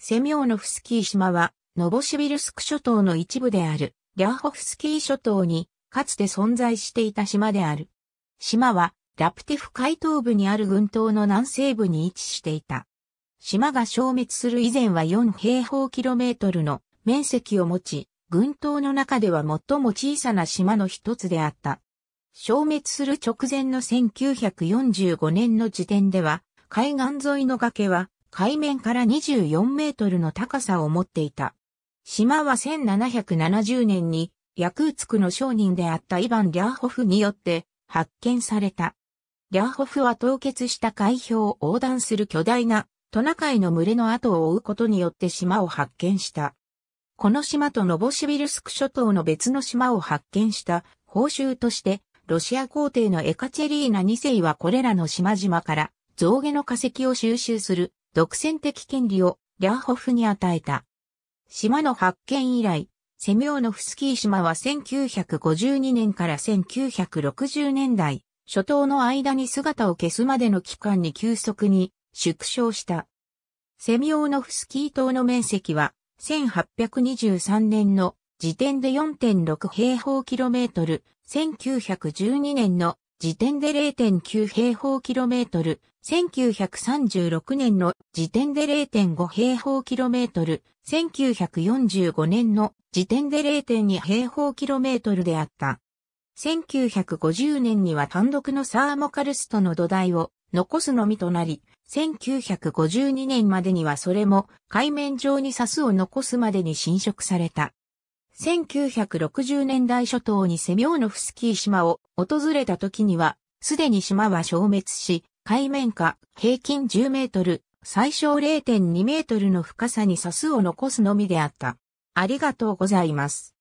セミオノフスキー島は、ノボシビルスク諸島の一部である、リャーホフスキー諸島に、かつて存在していた島である。島は、ラプティフ海東部にある群島の南西部に位置していた。島が消滅する以前は4平方キロメートルの面積を持ち、群島の中では最も小さな島の一つであった。消滅する直前の1945年の時点では、海岸沿いの崖は海面から24メートルの高さを持っていた。島は1770年に、ヤクーツクの商人であったイヴァン・リャーホフによって発見された。リャーホフは凍結した海氷を横断する巨大なトナカイの群れの後を追うことによって島を発見した。この島とノボシビルスク諸島の別の島を発見した報酬として、ロシア皇帝のエカチェリーナ2世はこれらの島々から象牙の化石を収集する独占的権利をリャーホフに与えた。島の発見以来、セミオノフスキー島は1952年から1960年代、初頭の間に姿を消すまでの期間に急速に縮小した。セミオノフスキー島の面積は1823年の時点で4.6平方キロメートル、1912年の時点で0.9平方キロメートル、1936年の時点で0.5平方キロメートル、1945年の時点で0.2平方キロメートルであった。1950年には単独のサーモカルストの土台を残すのみとなり、1952年までにはそれも海面上にサスを残すまでに侵食された。1960年代初頭にセミョーノフスキー島を訪れた時には、すでに島は消滅し、海面下平均10メートル、最小0.2メートルの深さに砂スを残すのみであった。ありがとうございます。